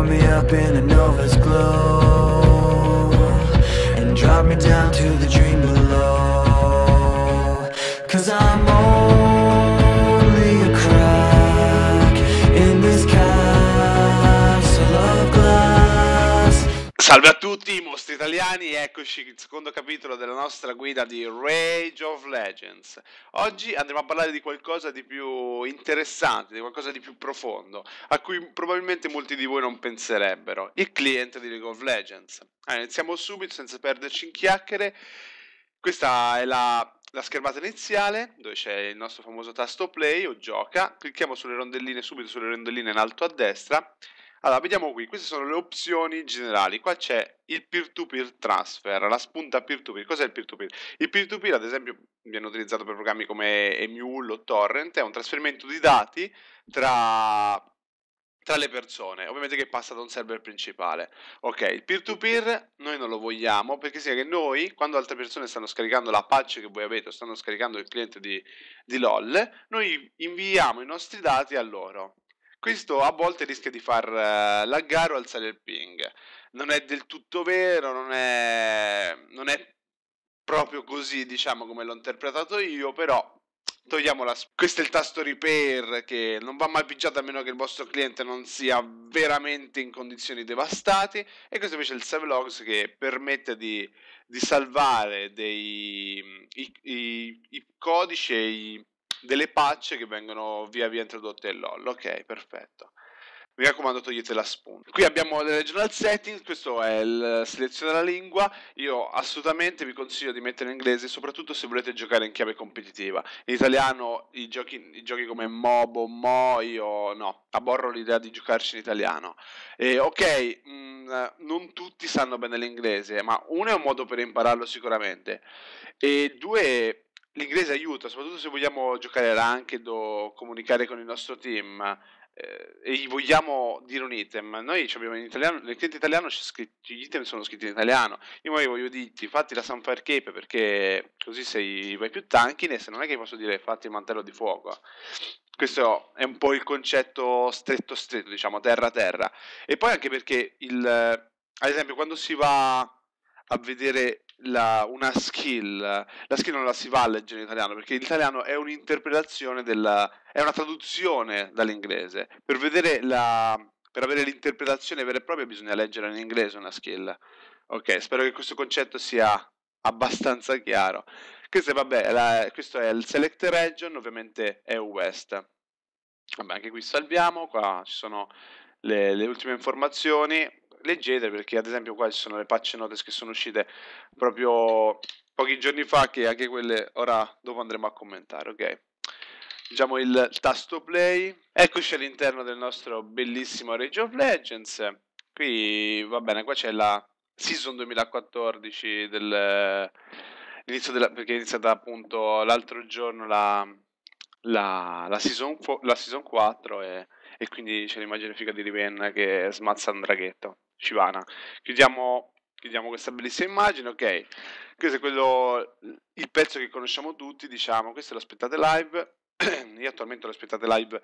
pour me up in a nova's glow And drop me down to the dream below Salve a tutti, mostri italiani, eccoci il secondo capitolo della nostra guida di Rage of Legends. Oggi andremo a parlare di qualcosa di più interessante, di qualcosa di più profondo, a cui probabilmente molti di voi non penserebbero, il cliente di League of Legends. Allora, iniziamo subito senza perderci in chiacchiere. Questa è la la schermata iniziale dove c'è il nostro famoso tasto play o gioca, clicchiamo sulle rondelline subito sulle rondelline in alto a destra allora, vediamo qui, queste sono le opzioni generali. Qua c'è il peer-to-peer transfer, la spunta peer-to-peer. Cos'è il peer-to-peer? Il peer-to-peer, ad esempio, viene utilizzato per programmi come Emule o Torrent, è un trasferimento di dati tra, tra le persone, ovviamente che passa da un server principale. Ok, il peer-to-peer noi non lo vogliamo perché significa che noi, quando altre persone stanno scaricando la patch che voi avete o stanno scaricando il cliente di, di LOL, noi inviamo i nostri dati a loro. Questo a volte rischia di far uh, eh, laggare o alzare il ping. Non è del tutto vero, non è, non è proprio così, diciamo, come l'ho interpretato io, però togliamola. Questo è il tasto repair che non va mai pigiato a meno che il vostro cliente non sia veramente in condizioni devastate. E questo invece è il save logs che permette di, di salvare dei, i, i, i codici e i delle patch che vengono via via introdotte in LOL. Ok, perfetto. Mi raccomando, togliete la spunta. Qui abbiamo le regional settings, questo è il selezione della lingua. Io assolutamente vi consiglio di mettere in inglese, soprattutto se volete giocare in chiave competitiva. In italiano i giochi, i giochi come Mobo, Mo, io no, aborro l'idea di giocarci in italiano. E, ok, mh, mm, non tutti sanno bene l'inglese, ma uno è un modo per impararlo sicuramente. E due l'inglese aiuta, soprattutto se vogliamo giocare ranked o comunicare con il nostro team eh, e gli vogliamo dire un item. Noi abbiamo in italiano, nel cliente italiano scritto, gli item sono scritti in italiano. Io magari voglio dirti fatti la Sunfire Cape perché così sei, vai più tankiness, non è che posso dire fatti il mantello di fuoco. Questo è un po' il concetto stretto stretto, diciamo, terra-terra. E poi anche perché, il, eh, ad esempio, quando si va a vedere la, una skill, la skill non la si va a leggere in italiano perché l'italiano è un'interpretazione della, è una traduzione dall'inglese. Per vedere la, per avere l'interpretazione vera e propria bisogna leggere in inglese una skill. Ok, spero che questo concetto sia abbastanza chiaro. Questo, vabbè, la, questo è il select region, ovviamente è West. Vabbè, anche qui salviamo, qua ci sono le, le ultime informazioni leggete perché ad esempio qua ci sono le patch notes che sono uscite proprio pochi giorni fa che anche quelle ora dopo andremo a commentare, ok? Diciamo il tasto play, eccoci all'interno del nostro bellissimo Rage of Legends, qui va bene, qua c'è la season 2014 del... Della, perché è iniziata appunto l'altro giorno la, la, la, season, la season 4 e e quindi c'è l'immagine figa di Riven che smazza un draghetto. Civana. Chiudiamo, chiudiamo questa bellissima immagine, ok. Questo è quello, il pezzo che conosciamo tutti, diciamo, questo lo aspettate live io attualmente lo aspettate live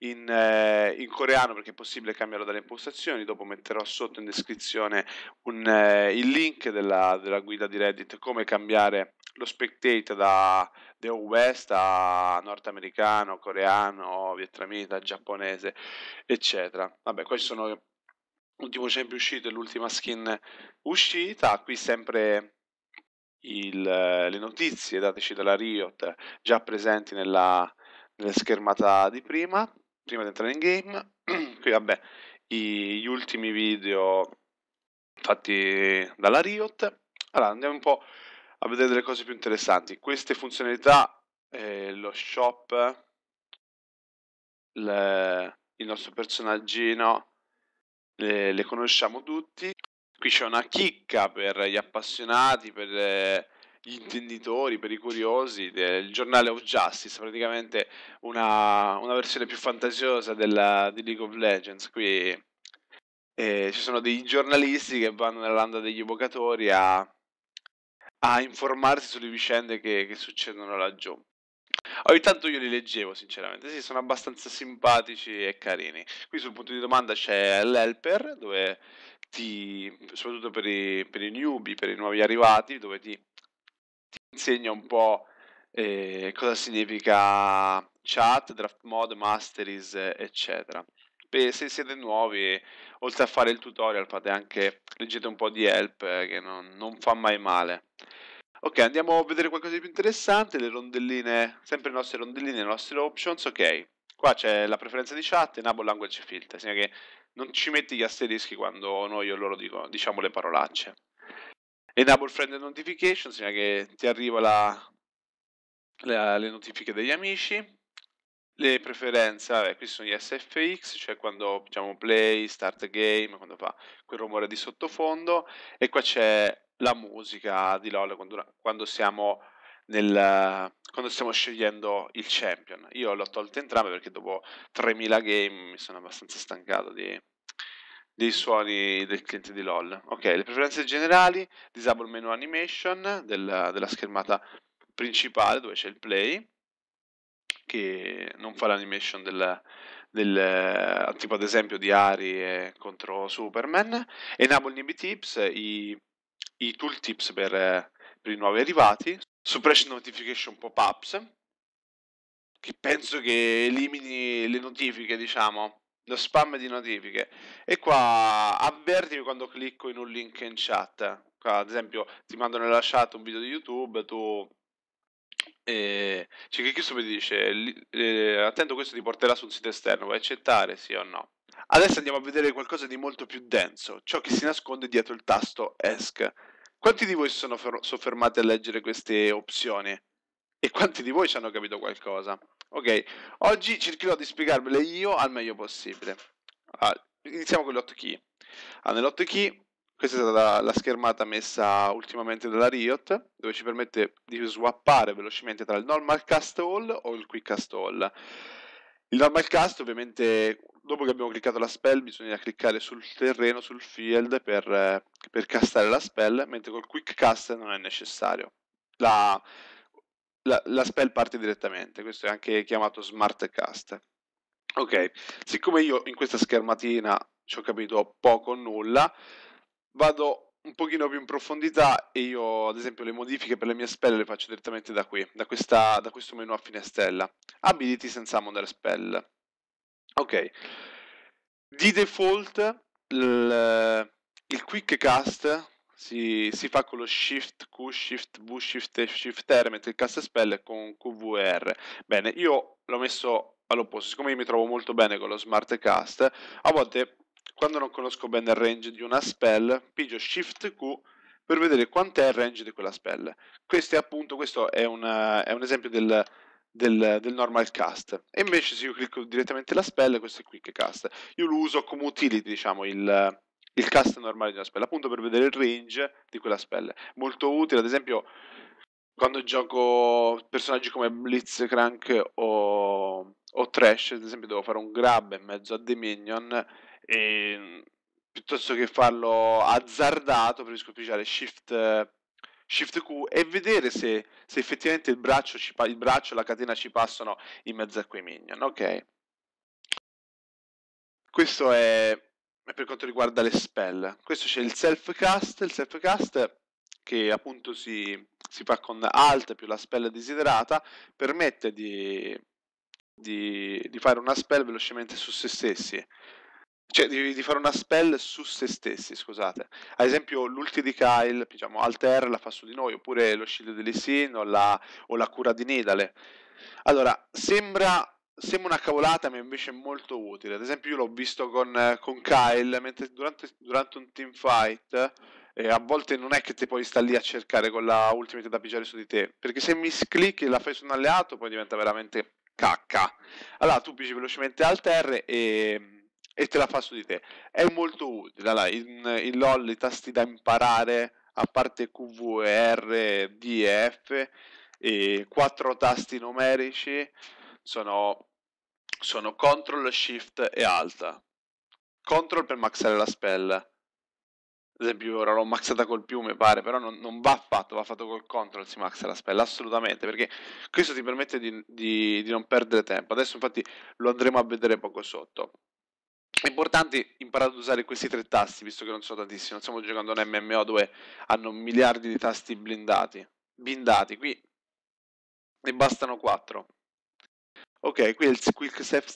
in, eh, in, coreano perché è possibile cambiarlo dalle impostazioni dopo metterò sotto in descrizione un, eh, il link della, della, guida di reddit come cambiare lo spectator da The West a nordamericano, coreano, vietnamita, giapponese eccetera vabbè questi sono l'ultimo champ uscito e l'ultima skin uscita qui sempre il, le notizie dateci dalla Riot già presenti nella, nelle eh, schermata di prima, prima di entrare in game. Qui vabbè, gli ultimi video fatti dalla Riot. Allora andiamo un po' a vedere delle cose più interessanti. Queste funzionalità, eh, lo shop, le, il nostro personaggino, le, le, conosciamo tutti. Qui c'è una chicca per gli appassionati, per... Eh, gli intenditori, per i curiosi, del giornale of Justice, praticamente una, una versione più fantasiosa della, di League of Legends. Qui eh, ci sono dei giornalisti che vanno nella landa degli evocatori a, a informarsi sulle vicende che, che succedono laggiù. Ogni tanto io li leggevo, sinceramente. Sì, sono abbastanza simpatici e carini. Qui sul punto di domanda c'è l'helper, dove ti, soprattutto per i, per i newbie, per i nuovi arrivati, dove ti insegna un po' eh, cosa significa chat, draft mod, masteries, eccetera. Beh, se siete nuovi, oltre a fare il tutorial, fate anche leggete un po' di help eh, che non, non fa mai male. Ok, andiamo a vedere qualcosa di più interessante, le rondelline, sempre le nostre rondelline, le nostre options, ok. Qua c'è la preferenza di chat, e enable language filter, significa che non ci metti gli asterischi quando noi o loro dico, diciamo le parolacce. Enable friend notification, significa che ti arriva la, la, le notifiche degli amici. Le preferenze, vabbè, qui sono gli SFX, cioè quando diciamo play, start game, quando fa quel rumore di sottofondo. E qua c'è la musica di LOL quando, quando siamo nel, quando stiamo scegliendo il champion. Io l'ho tolto entrambe perché dopo 3000 game mi sono abbastanza stancato di, dei suoni del cliente di LOL. Ok, le preferenze generali, disable menu animation del, della schermata principale dove c'è il play, che non fa l'animation del, del, tipo ad esempio di Ari contro Superman, enable Nibi Tips, i, i tooltips per, per i nuovi arrivati, suppression notification pop-ups, che penso che elimini le notifiche, diciamo, lo spam di notifiche e qua avvertimi quando clicco in un link in chat qua, ad esempio ti mando nella chat un video di youtube tu eh, cioè che questo mi dice eh, attento questo ti porterà su un sito esterno vuoi accettare sì o no adesso andiamo a vedere qualcosa di molto più denso ciò che si nasconde dietro il tasto ESC quanti di voi si sono soffermati a leggere queste opzioni e quanti di voi ci hanno capito qualcosa? Ok, oggi cercherò di spiegarvele io al meglio possibile. Allora, ah, iniziamo con l'hotkey. Allora, ah, nell'hotkey, questa è stata la schermata messa ultimamente dalla Riot, dove ci permette di swappare velocemente tra il normal cast all o il quick cast all. Il normal cast, ovviamente, dopo che abbiamo cliccato la spell, bisogna cliccare sul terreno, sul field, per, per castare la spell, mentre col quick cast non è necessario. La la, la spell parte direttamente, questo è anche chiamato smart cast. Ok, siccome io in questa schermatina ci ho capito poco o nulla, vado un pochino più in profondità e io ad esempio le modifiche per le mie spell le faccio direttamente da qui, da, questa, da questo menu a finestrella. Ability senza modal spell. Ok, di default il, il quick cast si, si, fa con lo Shift Q, Shift V, Shift e Shift R, mentre il cast spell è con r Bene, io l'ho messo all'opposto, siccome io mi trovo molto bene con lo Smart Cast, a volte quando non conosco bene il range di una spell, pigio Shift Q per vedere quant'è il range di quella spell. Questo è appunto, questo è, una, è un esempio del, del, del, normal cast. E invece se io clicco direttamente la spell, questo è quick cast. Io lo uso come utility, diciamo, il, il cast normale di una spell, appunto per vedere il range di quella spell. Molto utile, ad esempio, quando gioco personaggi come Blitzcrank o, o Trash, ad esempio, devo fare un grab in mezzo a The Minion e piuttosto che farlo azzardato, preferisco pigiare Shift. Shift Q e vedere se, se effettivamente il braccio, pa- il braccio, e la catena ci passano in mezzo a quei minion. Ok, questo è per quanto riguarda le spell. Questo c'è il self-cast, il self-cast che appunto si, si, fa con alt più la spell desiderata, permette di, di, di fare una spell velocemente su se stessi. Cioè, di, di, fare una spell su se stessi, scusate. Ad esempio, l'ulti di Kyle, diciamo, Alter la fa su di noi, oppure lo shield di Lissin o la, o la cura di Nidale. Allora, sembra sembra una cavolata, ma invece è molto utile. Ad esempio, io l'ho visto con, con Kyle mentre durante, durante un team fight. Eh, a volte non è che te puoi stare lì a cercare con la ultimate da pigiare su di te. Perché se misclicchi e la fai su un alleato, poi diventa veramente cacca. Allora tu pigi velocemente al terra e, e, te la fa su di te. È molto utile. Allora, in, in LOL i tasti da imparare, a parte QV, R, D e F, e quattro tasti numerici sono sono CTRL, SHIFT e ALTA. CTRL per maxare la spell. Ad esempio ora l'ho maxata col più mi pare, però non, non, va fatto, va fatto col CTRL si maxa la spell, assolutamente, perché questo ti permette di, di, di non perdere tempo. Adesso infatti lo andremo a vedere poco sotto. È importante imparare ad usare questi tre tasti, visto che non sono tantissimi, non stiamo giocando a un MMO dove hanno miliardi di tasti blindati. Blindati, qui ne bastano 4 ok qui è il quick self,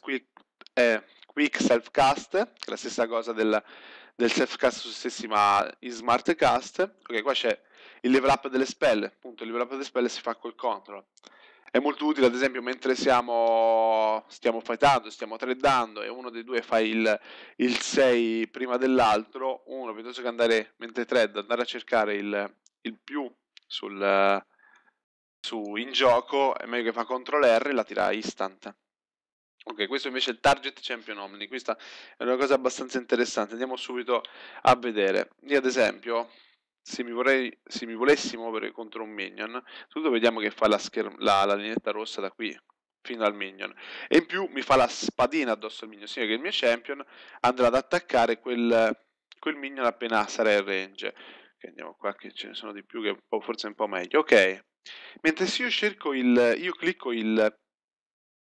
quick, eh, quick self cast la stessa cosa del, del self cast su stessi ma in smart cast ok qua c'è il level up delle spell, appunto il level up delle spell si fa col control è molto utile ad esempio mentre siamo stiamo fightando, stiamo tradando e uno dei due fa il, 6 prima dell'altro, uno piuttosto che andare mentre thread andare a cercare il, il più sul, su in gioco è meglio che fa CTRL R e la tira instant. Ok, questo invece è il target champion omni, questa è una cosa abbastanza interessante, andiamo subito a vedere. Io ad esempio, se mi, vorrei, se mi volessi muovere contro un minion, tutto vediamo che fa la, la, la lineetta rossa da qui fino al minion e in più mi fa la spadina addosso al minion, significa che il mio champion andrà ad attaccare quel, quel minion appena sarà in range. Okay, andiamo qua che ce ne sono di più che forse è un po' meglio. Ok, Mentre se io cerco il, io clicco il,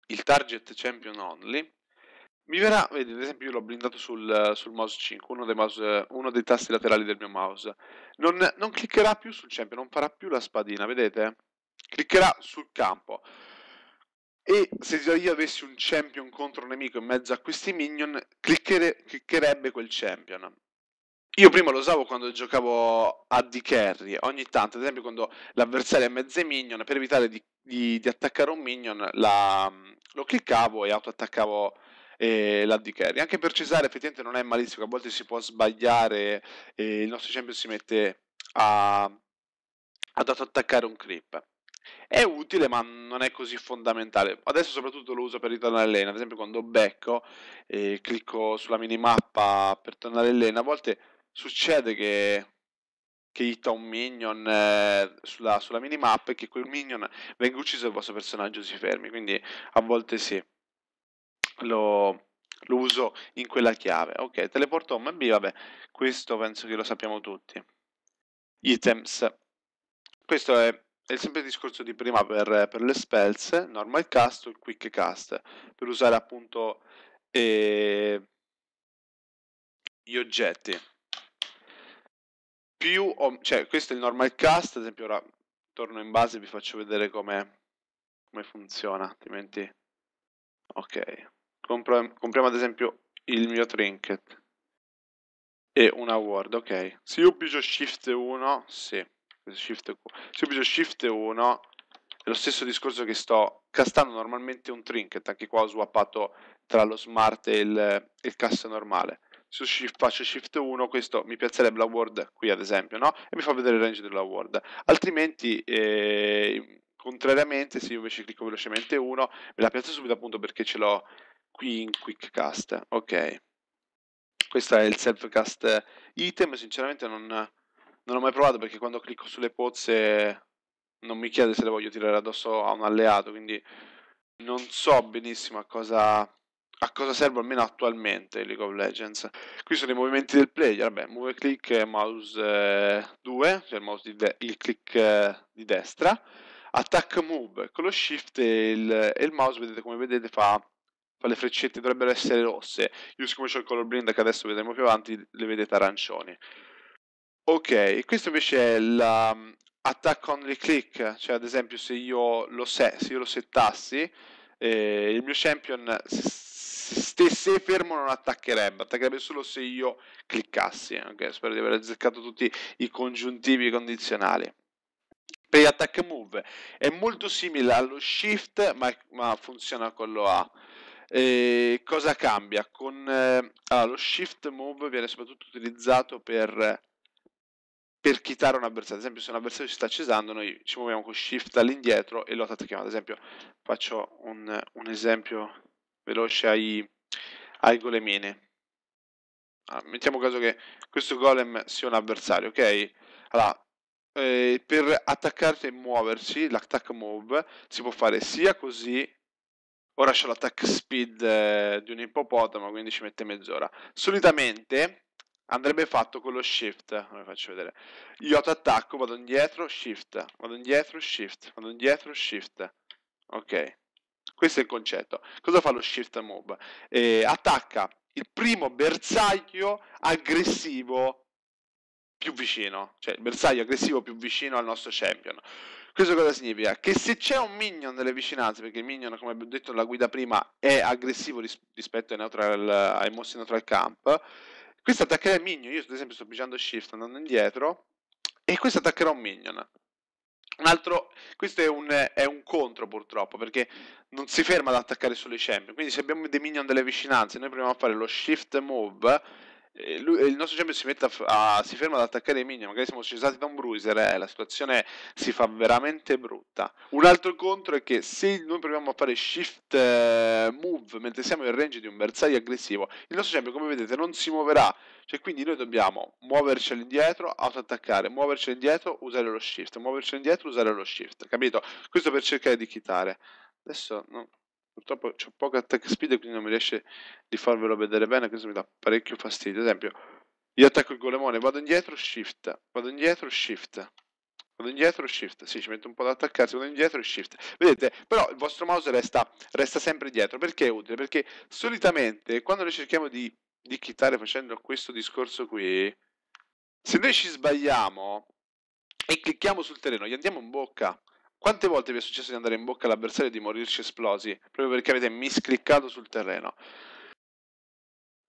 il target champion only, mi verrà, vedi, ad esempio io l'ho blindato sul, sul mouse 5, uno dei, mouse, uno dei, tasti laterali del mio mouse. Non, non, cliccherà più sul champion, non farà più la spadina, vedete? Cliccherà sul campo. E se io avessi un champion contro un nemico in mezzo a questi minion, cliccherebbe quel champion. Io prima lo usavo quando giocavo a di carry ogni tanto, ad esempio quando l'avversario è mezzo minion, per evitare di, di, di attaccare un minion la, lo cliccavo e autoattaccavo eh, la D-Carry. Anche per Cesare effettivamente non è malissimo, a volte si può sbagliare e eh, il nostro champion si mette a, ad autoattaccare un creep. È utile, ma non è così fondamentale. Adesso, soprattutto, lo uso per ritornare in Ad esempio, quando becco e eh, clicco sulla minimappa per tornare in a volte succede che che hitta un minion eh, sulla, sulla minimap e che quel minion venga ucciso e il vostro personaggio si fermi. Quindi a volte sì, lo, lo uso in quella chiave. Ok, teleporto home B, vabbè, questo penso che lo sappiamo tutti. Items. Questo è, è sempre il discorso di prima per, per, le spells, normal cast o quick cast, per usare appunto eh, gli oggetti più, o, cioè questo è il normal cast, ad esempio ora torno in base e vi faccio vedere come, come funziona, altrimenti... Ok, Compr- compriamo ad esempio il mio trinket e un award, ok. Se io pigio Shift 1, sì, Shift, se io pigio Shift 1 è lo stesso discorso che sto castando normalmente un trinket, anche qua ho swappato tra lo smart e il, il cassa normale su shift, faccio shift 1, questo mi piazzerebbe la word qui ad esempio, no? E mi fa vedere il range della word. Altrimenti, eh, contrariamente, se io invece clicco velocemente 1, me la piazzo subito appunto perché ce l'ho qui in quick cast Ok. Questo è il self cast item, sinceramente non, non ho mai provato perché quando clicco sulle pozze non mi chiede se le voglio tirare addosso a un alleato, quindi non so benissimo a cosa a cosa serve almeno attualmente League of Legends. Qui sono i movimenti del player, vabbè, move click eh, mouse eh, 2, cioè il, mouse di de- il click eh, di destra, attack move, con lo shift e il, e il mouse, vedete come vedete fa, fa, le freccette, dovrebbero essere rosse, io siccome c'ho il color blind che adesso vedremo più avanti, le vedete arancioni. Ok, questo invece è l'attack mm, only click, cioè ad esempio se io lo, se, se io lo settassi, eh, il mio champion se, fermo non attaccherebbe, attaccherebbe solo se io cliccassi. Eh, okay? Spero di aver azzeccato tutti i congiuntivi condizionali per gli attack move è molto simile allo shift ma, ma funziona con lo A e cosa cambia con eh, allora, lo shift move viene soprattutto utilizzato per per chitare un avversario ad esempio se un avversario si sta cesando noi ci muoviamo con shift all'indietro e lo attacchiamo ad esempio faccio un, un esempio veloce ai ai golemini. Ah, mettiamo caso che questo golem sia un avversario, ok? Allora, eh, per attaccarti e muoversi, l'attack move si può fare sia così. Ora c'è l'attack speed eh, di un ippopotamo, quindi ci mette mezz'ora. Solitamente andrebbe fatto con lo shift. Come faccio vedere? Io attacco, vado indietro, shift, vado indietro, shift, vado indietro, shift. Ok. Questo è il concetto. Cosa fa lo shift mob? Eh, attacca il primo bersaglio aggressivo più vicino, cioè il bersaglio aggressivo più vicino al nostro champion. Questo cosa significa? Che se c'è un minion nelle vicinanze, perché il minion, come abbiamo detto nella guida prima, è aggressivo ris- rispetto ai, neutral, ai mossi neutral camp, questo attaccherà il minion. Io, ad esempio, sto pigiando shift andando indietro, e questo attaccherà un minion. Un altro, questo è un, è un, contro purtroppo perché non si ferma ad attaccare solo i champion. Quindi se abbiamo dei minion delle vicinanze, noi proviamo a fare lo shift move eh, lui, eh, il nostro champion si, mette a, a, si ferma ad attaccare Emilio, magari siamo scesati da un bruiser, eh, la situazione si fa veramente brutta. Un altro contro è che se noi proviamo a fare shift eh, move mentre siamo in range di un bersaglio aggressivo, il nostro champion come vedete non si muoverà, cioè quindi noi dobbiamo muoverci indietro, autoattaccare, muoverci indietro, usare lo shift, muoverci indietro, usare lo shift, capito? Questo per cercare di chitare. Adesso no, Purtroppo ho poca attack speed quindi non mi riesce di farvelo vedere bene, questo mi dà parecchio fastidio. Ad esempio, io attacco il golemone, vado indietro, shift, vado indietro, shift. Vado indietro, shift. Sì, ci metto un po' ad attaccarsi, vado indietro shift. Vedete, però il vostro mouse resta, resta sempre dietro. Perché è utile? Perché solitamente quando noi cerchiamo di, di chittare facendo questo discorso qui, se noi ci sbagliamo e clicchiamo sul terreno, gli andiamo in bocca. Quante volte vi è successo di andare in bocca all'avversario e di morirci esplosi, proprio perché avete miscliccato sul terreno?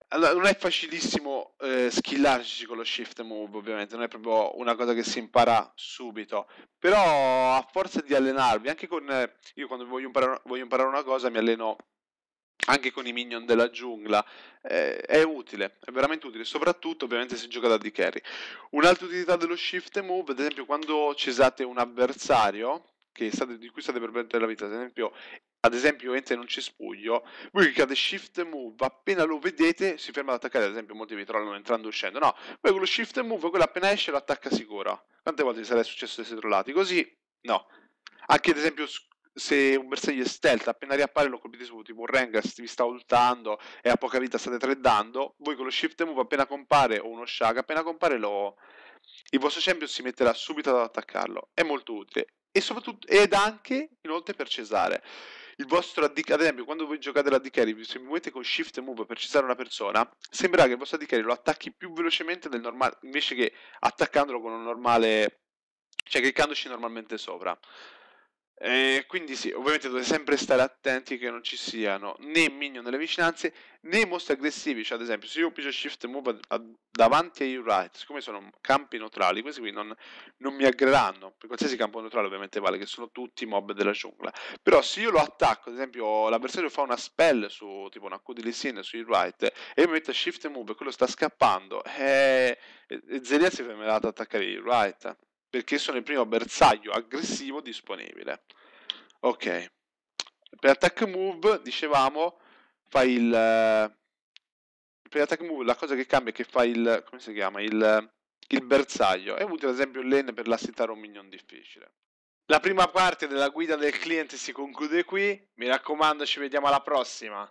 Allora, non è facilissimo eh, skillarci con lo shift move, ovviamente, non è proprio una cosa che si impara subito, però a forza di allenarvi, anche con... Eh, io quando voglio imparare, voglio imparare una cosa mi alleno anche con i minion della giungla eh, è utile, è veramente utile, soprattutto ovviamente se gioca da di carry Un'altra utilità dello shift move, ad esempio quando cesate un avversario, state, di cui state per perdere la vita, ad esempio, ad esempio entra in un cespuglio, voi cliccate Shift Move, appena lo vedete si ferma ad attaccare, ad esempio molti vi trollano entrando e uscendo, no, poi con lo Shift Move, quello appena esce lo attacca sicura. Quante volte vi sarebbe successo di essere trollati? Così, no. Anche ad esempio se un bersaglio è stealth, appena riappare lo colpite subito, tipo un Rengar vi sta ultando e a poca vita state treddando, voi con lo shift move appena compare, o uno shag, appena compare lo... il vostro champion si metterà subito ad attaccarlo. È molto utile e soprattutto, ed anche inoltre per cesare. Il vostro AD, ad esempio, quando voi giocate la carry, se mi muovete con Shift Move per cesare una persona, sembra che il vostro AD carry lo attacchi più velocemente del normale, invece che attaccandolo con un normale, cioè cliccandoci normalmente sopra. Eh, quindi sì, ovviamente dovete sempre stare attenti che non ci siano né minion nelle vicinanze né mostri aggressivi, cioè ad esempio se io piccio shift move ad, ad, davanti ai right, siccome sono campi neutrali, questi qui non, non mi aggreranno, per qualsiasi campo neutrale ovviamente vale che sono tutti mob della giungla, però se io lo attacco, ad esempio l'avversario fa una spell su tipo una Q di Lissin sui right e io mi metto shift move e quello sta scappando eh, e, e, e Zelia si fermerà ad attaccare i right perché sono il primo bersaglio aggressivo disponibile. Ok, per attack move dicevamo fai il eh, per attack move la cosa che cambia è che fa il come si chiama il, il bersaglio è utile ad esempio lane per lassitare un minion difficile la prima parte della guida del cliente si conclude qui mi raccomando ci vediamo alla prossima